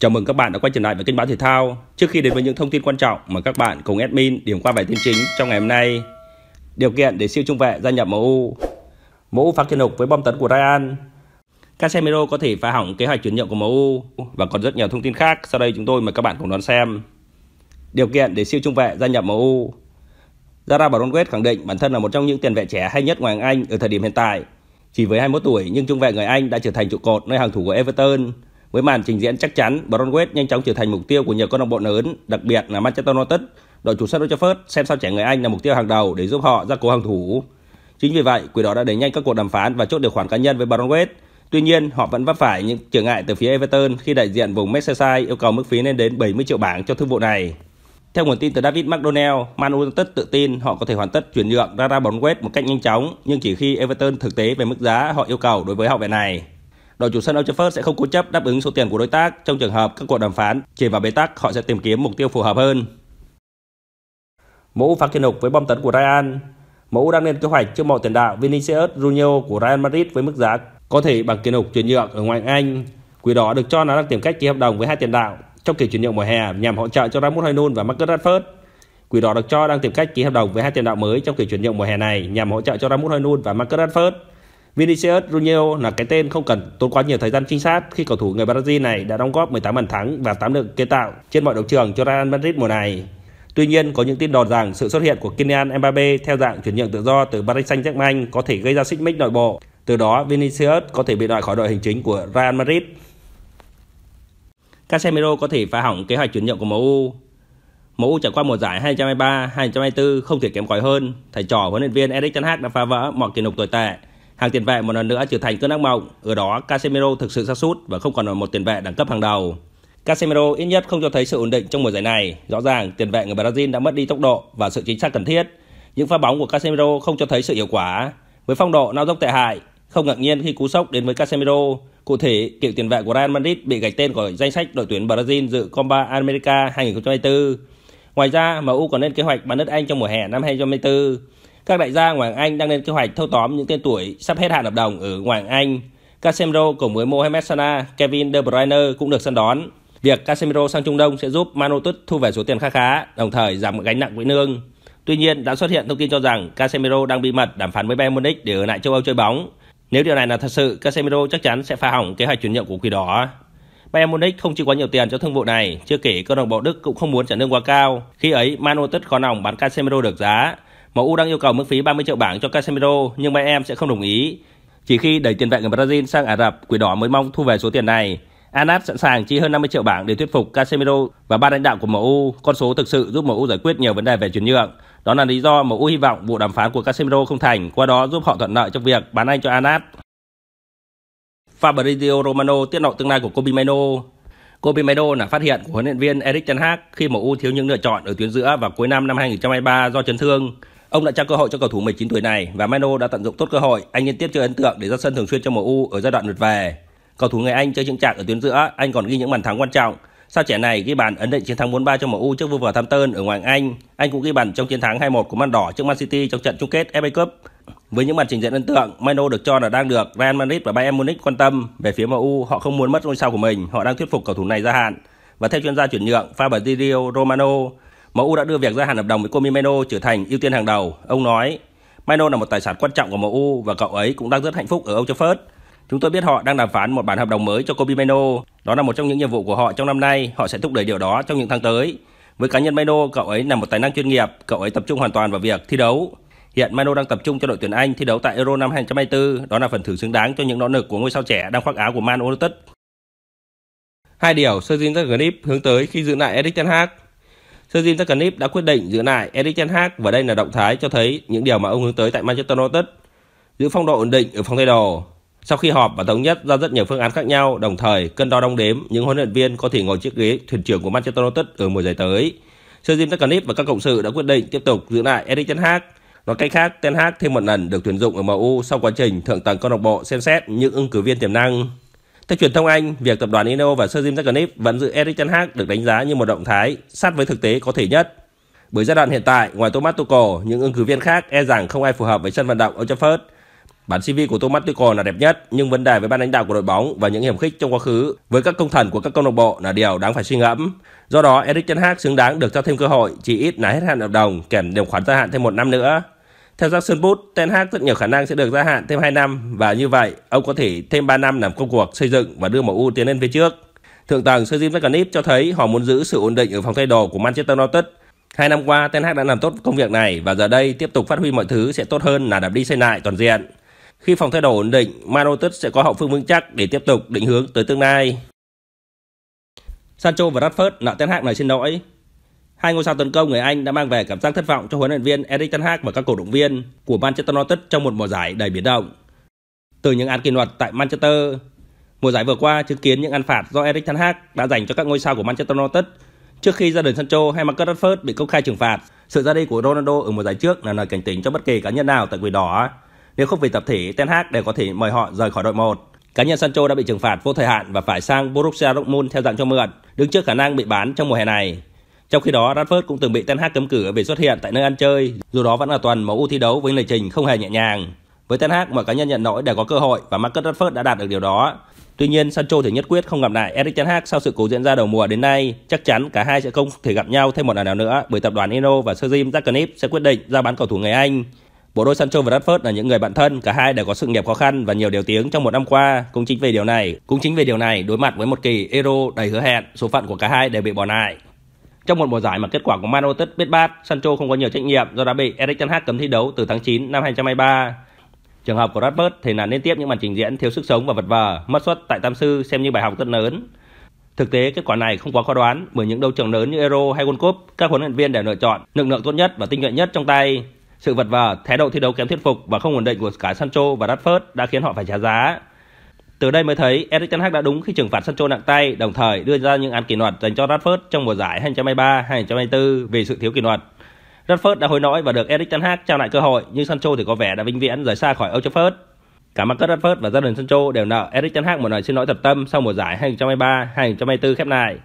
Chào mừng các bạn đã quay trở lại với kênh báo thể thao. Trước khi đến với những thông tin quan trọng mời các bạn cùng admin điểm qua vài tin chính trong ngày hôm nay. Điều kiện để siêu trung vệ gia nhập MU. MU phá kỷ lục với bom tấn của Ryan. Casemiro có thể phá hỏng kế hoạch chuyển nhượng của MU và còn rất nhiều thông tin khác. Sau đây chúng tôi mời các bạn cùng đón xem. Điều kiện để siêu trung vệ gia nhập MU. Zara Baronwet khẳng định bản thân là một trong những tiền vệ trẻ hay nhất ngoài Anh ở thời điểm hiện tại. Chỉ với 21 tuổi nhưng trung vệ người Anh đã trở thành trụ cột nơi hàng thủ của Everton với màn trình diễn chắc chắn, Bromwich nhanh chóng trở thành mục tiêu của nhiều câu lạc bộ lớn, đặc biệt là Manchester United, đội chủ sân Old Trafford xem sao trẻ người Anh là mục tiêu hàng đầu để giúp họ ra cố hàng thủ. Chính vì vậy, Quỷ Đỏ đã đẩy nhanh các cuộc đàm phán và chốt điều khoản cá nhân với Bromwich. Tuy nhiên, họ vẫn vấp phải những trở ngại từ phía Everton khi đại diện vùng Merseyside yêu cầu mức phí lên đến 70 triệu bảng cho thương vụ này. Theo nguồn tin từ David McDonnell, Man United tự tin họ có thể hoàn tất chuyển nhượng ra ra một cách nhanh chóng, nhưng chỉ khi Everton thực tế về mức giá họ yêu cầu đối với học viện này đội chủ sân Old Trafford sẽ không cố chấp đáp ứng số tiền của đối tác trong trường hợp các cuộc đàm phán chỉ vào bế tắc họ sẽ tìm kiếm mục tiêu phù hợp hơn. Mẫu phá kỷ lục với bom tấn của Real mẫu đang lên kế hoạch trước mộ tiền đạo Vinicius Junior của Real Madrid với mức giá có thể bằng kỷ lục chuyển nhượng ở ngoại Anh. Quỷ đỏ được cho là đang tìm cách ký hợp đồng với hai tiền đạo trong kỳ chuyển nhượng mùa hè nhằm hỗ trợ cho Raheem Hojlund và Marcus Rashford. Quỷ đỏ được cho đang tìm cách ký hợp đồng với hai tiền đạo mới trong kỳ chuyển nhượng mùa hè này nhằm hỗ trợ cho Raheem Hojlund và Marcus Rashford. Vinicius Junior là cái tên không cần tốn quá nhiều thời gian trinh sát khi cầu thủ người Brazil này đã đóng góp 18 bàn thắng và 8 được kiến tạo trên mọi đấu trường cho Real Madrid mùa này. Tuy nhiên, có những tin đồn rằng sự xuất hiện của Kylian Mbappe theo dạng chuyển nhượng tự do từ Paris Saint-Germain có thể gây ra xích mích nội bộ. Từ đó, Vinicius có thể bị loại khỏi đội hình chính của Real Madrid. Casemiro có thể phá hỏng kế hoạch chuyển nhượng của MU. MU trải qua mùa giải 2023-2024 không thể kém cỏi hơn. Thầy trò huấn luyện viên Erik ten Hag đã phá vỡ mọi kỷ lục tồi tệ Hàng tiền vệ một lần nữa trở thành cơn ác mộng, ở đó Casemiro thực sự sa sút và không còn là một tiền vệ đẳng cấp hàng đầu. Casemiro ít nhất không cho thấy sự ổn định trong mùa giải này. Rõ ràng tiền vệ người Brazil đã mất đi tốc độ và sự chính xác cần thiết. Những pha bóng của Casemiro không cho thấy sự hiệu quả. Với phong độ lao dốc tệ hại, không ngạc nhiên khi cú sốc đến với Casemiro. Cụ thể, cựu tiền vệ của Real Madrid bị gạch tên khỏi danh sách đội tuyển Brazil dự Copa America 2024. Ngoài ra, MU còn lên kế hoạch bán đất Anh trong mùa hè năm 2024. Các đại gia Hoàng Anh đang lên kế hoạch thâu tóm những tên tuổi sắp hết hạn hợp đồng ở Hoàng Anh. Casemiro cùng với Mohamed Salah, Kevin De Bruyne cũng được săn đón. Việc Casemiro sang Trung Đông sẽ giúp Man United thu về số tiền khá khá, đồng thời giảm gánh nặng quỹ lương. Tuy nhiên, đã xuất hiện thông tin cho rằng Casemiro đang bí mật đàm phán với Bayern Munich để ở lại châu Âu chơi bóng. Nếu điều này là thật sự, Casemiro chắc chắn sẽ phá hỏng kế hoạch chuyển nhượng của Quỷ Đỏ. Bayern Munich không chi quá nhiều tiền cho thương vụ này, chưa kể câu lạc bộ Đức cũng không muốn trả lương quá cao. Khi ấy, Man United khó lòng bán Casemiro được giá, MU đang yêu cầu mức phí 30 triệu bảng cho Casemiro nhưng mà em sẽ không đồng ý. Chỉ khi đẩy tiền vệ người Brazil sang Ả Rập, Quỷ Đỏ mới mong thu về số tiền này. Anat sẵn sàng chi hơn 50 triệu bảng để thuyết phục Casemiro và ban lãnh đạo của MU. Con số thực sự giúp MU giải quyết nhiều vấn đề về chuyển nhượng. Đó là lý do MU hy vọng vụ đàm phán của Casemiro không thành, qua đó giúp họ thuận lợi trong việc bán anh cho Anat. Fabrizio Romano tiết lộ tương lai của Kobe Mino. Kobe Mino là phát hiện của huấn luyện viên Erik Ten Hag khi MU thiếu những lựa chọn ở tuyến giữa vào cuối năm năm 2023 do chấn thương. Ông đã trao cơ hội cho cầu thủ 19 tuổi này và Mano đã tận dụng tốt cơ hội. Anh liên tiếp chơi ấn tượng để ra sân thường xuyên cho MU ở giai đoạn lượt về. Cầu thủ người Anh chơi chững chạc ở tuyến giữa, anh còn ghi những bàn thắng quan trọng. Sao trẻ này ghi bàn ấn định chiến thắng 4-3 cho MU trước vua Tơn ở ngoài Anh. Anh cũng ghi bàn trong chiến thắng 2-1 của Man đỏ trước Man City trong trận chung kết FA Cup. Với những màn trình diễn ấn tượng, Mano được cho là đang được Real Madrid và Bayern Munich quan tâm. Về phía MU, họ không muốn mất ngôi sao của mình, họ đang thuyết phục cầu thủ này gia hạn. Và theo chuyên gia chuyển nhượng Fabrizio Romano, MU đã đưa việc gia hạn hợp đồng với Comimeno trở thành ưu tiên hàng đầu. Ông nói, Mino là một tài sản quan trọng của MU và cậu ấy cũng đang rất hạnh phúc ở Old Trafford. Chúng tôi biết họ đang đàm phán một bản hợp đồng mới cho Kobe Mino. Đó là một trong những nhiệm vụ của họ trong năm nay. Họ sẽ thúc đẩy điều đó trong những tháng tới. Với cá nhân Mino, cậu ấy là một tài năng chuyên nghiệp. Cậu ấy tập trung hoàn toàn vào việc thi đấu. Hiện Mino đang tập trung cho đội tuyển Anh thi đấu tại Euro năm 2024. Đó là phần thưởng xứng đáng cho những nỗ lực của ngôi sao trẻ đang khoác áo của Man United. Hai điều Sergio Zagreb hướng tới khi giữ lại Erik Ten Hag Sergin Zakanip đã quyết định giữ lại Erik Ten Hag và đây là động thái cho thấy những điều mà ông hướng tới tại Manchester United. Giữ phong độ ổn định ở phòng thay đồ. Sau khi họp và thống nhất ra rất nhiều phương án khác nhau, đồng thời cân đo đong đếm những huấn luyện viên có thể ngồi chiếc ghế thuyền trưởng của Manchester United ở mùa giải tới. Sergin Zakanip và các cộng sự đã quyết định tiếp tục giữ lại Erik Ten Hag. Nói cách khác, Ten Hag thêm một lần được tuyển dụng ở MU sau quá trình thượng tầng câu lạc bộ xem xét những ứng cử viên tiềm năng. Theo truyền thông Anh, việc tập đoàn Inno và Sir Jim Ratcliffe vẫn giữ Eric Ten Hag được đánh giá như một động thái sát với thực tế có thể nhất. Bởi giai đoạn hiện tại, ngoài Thomas Tuchel, những ứng cử viên khác e rằng không ai phù hợp với sân vận động Old Trafford. Bản CV của Thomas Tuchel là đẹp nhất, nhưng vấn đề với ban lãnh đạo của đội bóng và những hiểm khích trong quá khứ với các công thần của các câu lạc bộ là điều đáng phải suy ngẫm. Do đó, Eric Ten Hag xứng đáng được cho thêm cơ hội, chỉ ít là hết hạn hợp đồng kèm điều khoản gia hạn thêm một năm nữa. Theo Jackson Booth, Ten Hag rất nhiều khả năng sẽ được gia hạn thêm 2 năm và như vậy, ông có thể thêm 3 năm làm công cuộc xây dựng và đưa MU tiến lên phía trước. Thượng tầng Sir Jim Ratcliffe cho thấy họ muốn giữ sự ổn định ở phòng thay đồ của Manchester United. Hai năm qua, Ten Hag đã làm tốt công việc này và giờ đây tiếp tục phát huy mọi thứ sẽ tốt hơn là đạp đi xây lại toàn diện. Khi phòng thay đồ ổn định, Man United sẽ có hậu phương vững chắc để tiếp tục định hướng tới tương lai. Sancho và Rashford nợ Ten Hag này xin lỗi. Hai ngôi sao tấn công người Anh đã mang về cảm giác thất vọng cho huấn luyện viên Erik ten Hag và các cổ động viên của Manchester United trong một mùa giải đầy biến động. Từ những án kỷ luật tại Manchester, mùa giải vừa qua chứng kiến những ăn phạt do Erik ten Hag đã dành cho các ngôi sao của Manchester United trước khi gia đình Sancho hay Marcus Rashford bị công khai trừng phạt. Sự ra đi của Ronaldo ở mùa giải trước là lời cảnh tỉnh cho bất kỳ cá nhân nào tại quỷ đỏ. Nếu không vì tập thể, Ten Hag đều có thể mời họ rời khỏi đội một. Cá nhân Sancho đã bị trừng phạt vô thời hạn và phải sang Borussia Dortmund theo dạng cho mượn, đứng trước khả năng bị bán trong mùa hè này. Trong khi đó, Radford cũng từng bị Ten Hag cấm cửa về xuất hiện tại nơi ăn chơi, dù đó vẫn là tuần MU thi đấu với lịch trình không hề nhẹ nhàng. Với Ten Hag, mọi cá nhân nhận lỗi để có cơ hội và Marcus Radford đã đạt được điều đó. Tuy nhiên, Sancho thì nhất quyết không gặp lại Erik Ten Hag sau sự cố diễn ra đầu mùa đến nay. Chắc chắn cả hai sẽ không thể gặp nhau thêm một lần nào nữa bởi tập đoàn Eno và Sir Jim Ratcliffe sẽ quyết định ra bán cầu thủ người Anh. Bộ đôi Sancho và Rashford là những người bạn thân, cả hai đều có sự nghiệp khó khăn và nhiều điều tiếng trong một năm qua. Cũng chính về điều này, cũng chính về điều này, đối mặt với một kỳ Euro đầy hứa hẹn, số phận của cả hai đều bị bỏ lại. Trong một mùa giải mà kết quả của Man United biết bát, Sancho không có nhiều trách nhiệm do đã bị Erik ten Hag cấm thi đấu từ tháng 9 năm 2023. Trường hợp của Rashford thì là liên tiếp những màn trình diễn thiếu sức sống và vật vờ, mất suất tại Tam Sư xem như bài học rất lớn. Thực tế, kết quả này không quá khó đoán bởi những đấu trường lớn như Euro hay World Cup, các huấn luyện viên đều lựa chọn lực lượng tốt nhất và tinh nhuệ nhất trong tay. Sự vật vờ, thái độ thi đấu kém thuyết phục và không ổn định của cả Sancho và Rashford đã khiến họ phải trả giá. Từ đây mới thấy Erik Ten Hag đã đúng khi trừng phạt Sancho nặng tay, đồng thời đưa ra những án kỷ luật dành cho Rashford trong mùa giải 2023-2024 vì sự thiếu kỷ luật. Rashford đã hối lỗi và được Erik Ten Hag trao lại cơ hội, nhưng Sancho thì có vẻ đã vĩnh viễn rời xa khỏi Old Trafford. Cả Marcus Rashford và gia đình Sancho đều nợ Erik Ten Hag một lời xin lỗi thật tâm sau mùa giải 2023-2024 khép lại.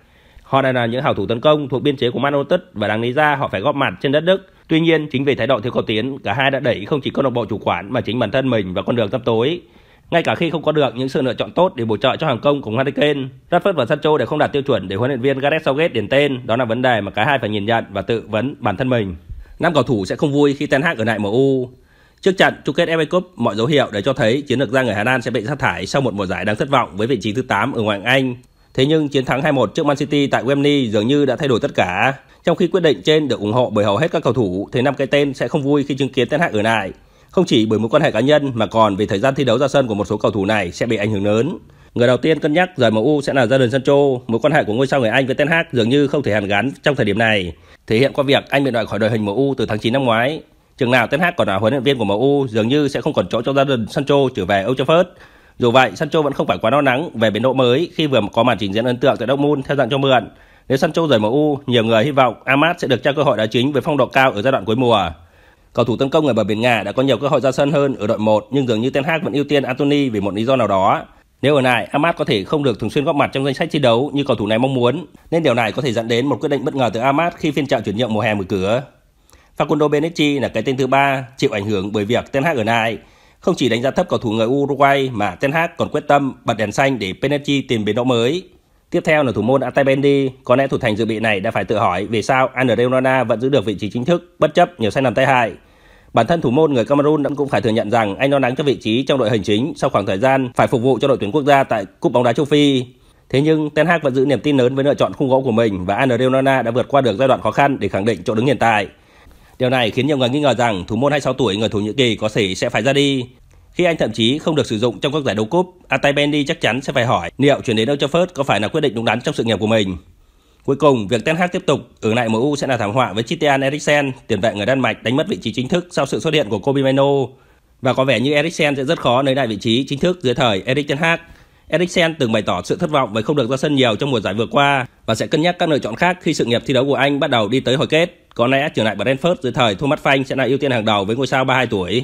Họ đã là những hảo thủ tấn công thuộc biên chế của Man United và đáng lý ra họ phải góp mặt trên đất Đức. Tuy nhiên, chính vì thái độ thiếu cầu tiến, cả hai đã đẩy không chỉ câu lạc bộ chủ quản mà chính bản thân mình vào con đường tăm tối ngay cả khi không có được những sự lựa chọn tốt để bổ trợ cho hàng công của Hurricane. Rashford và Sancho đều không đạt tiêu chuẩn để huấn luyện viên Gareth Southgate điển tên, đó là vấn đề mà cả hai phải nhìn nhận và tự vấn bản thân mình. Năm cầu thủ sẽ không vui khi Ten Hag ở lại MU. Trước trận chung kết FA Cup, mọi dấu hiệu để cho thấy chiến lược gia người Hà Lan sẽ bị sa thải sau một mùa giải đang thất vọng với vị trí thứ 8 ở ngoại hạng Anh. Thế nhưng chiến thắng 2-1 trước Man City tại Wembley dường như đã thay đổi tất cả. Trong khi quyết định trên được ủng hộ bởi hầu hết các cầu thủ, thì năm cái tên sẽ không vui khi chứng kiến Ten Hag ở lại. Không chỉ bởi mối quan hệ cá nhân mà còn vì thời gian thi đấu ra sân của một số cầu thủ này sẽ bị ảnh hưởng lớn. Người đầu tiên cân nhắc rời MU sẽ là Jadon Sancho, mối quan hệ của ngôi sao người Anh với Ten Hag dường như không thể hàn gắn trong thời điểm này, thể hiện qua việc anh bị loại khỏi đội hình MU từ tháng 9 năm ngoái. Chừng nào Ten Hag còn là huấn luyện viên của MU dường như sẽ không còn chỗ cho Jadon Sancho trở về Old Trafford. Dù vậy, Sancho vẫn không phải quá lo nắng về biến độ mới khi vừa có màn trình diễn ấn tượng tại Dortmund theo dạng cho mượn. Nếu Sancho rời MU, nhiều người hy vọng Amad sẽ được trao cơ hội đá chính với phong độ cao ở giai đoạn cuối mùa. Cầu thủ tấn công người bờ biển Nga đã có nhiều cơ hội ra sân hơn ở đội 1 nhưng dường như Ten Hag vẫn ưu tiên Anthony vì một lý do nào đó. Nếu ở lại, Ahmad có thể không được thường xuyên góp mặt trong danh sách thi đấu như cầu thủ này mong muốn, nên điều này có thể dẫn đến một quyết định bất ngờ từ Ahmad khi phiên chợ chuyển nhượng mùa hè mở cửa. Facundo Benetti là cái tên thứ ba chịu ảnh hưởng bởi việc Ten Hag ở lại. Không chỉ đánh giá thấp cầu thủ người Uruguay mà Ten Hag còn quyết tâm bật đèn xanh để Benetti tìm biến động mới. Tiếp theo là thủ môn Atabendi, có lẽ thủ thành dự bị này đã phải tự hỏi vì sao André Onana vẫn giữ được vị trí chính thức bất chấp nhiều sai lầm tai hại. Bản thân thủ môn người Cameroon cũng phải thừa nhận rằng anh lo lắng cho vị trí trong đội hình chính sau khoảng thời gian phải phục vụ cho đội tuyển quốc gia tại Cúp bóng đá châu Phi. Thế nhưng Ten Hag vẫn giữ niềm tin lớn với lựa chọn khung gỗ của mình và Andre Onana đã vượt qua được giai đoạn khó khăn để khẳng định chỗ đứng hiện tại. Điều này khiến nhiều người nghi ngờ rằng thủ môn 26 tuổi người Thổ Nhĩ Kỳ có thể sẽ phải ra đi. Khi anh thậm chí không được sử dụng trong các giải đấu cúp, Atay Bendy chắc chắn sẽ phải hỏi liệu chuyển đến Old Trafford có phải là quyết định đúng đắn trong sự nghiệp của mình. Cuối cùng, việc Ten Hag tiếp tục ở lại MU sẽ là thảm họa với Christian Eriksen, tiền vệ người Đan Mạch đánh mất vị trí chính thức sau sự xuất hiện của Kobe Mino và có vẻ như Eriksen sẽ rất khó nới lại vị trí chính thức dưới thời Erik Ten Hag. Eriksen từng bày tỏ sự thất vọng về không được ra sân nhiều trong mùa giải vừa qua và sẽ cân nhắc các lựa chọn khác khi sự nghiệp thi đấu của anh bắt đầu đi tới hồi kết. Có lẽ trở lại Brentford dưới thời Thomas Frank sẽ là ưu tiên hàng đầu với ngôi sao 32 tuổi.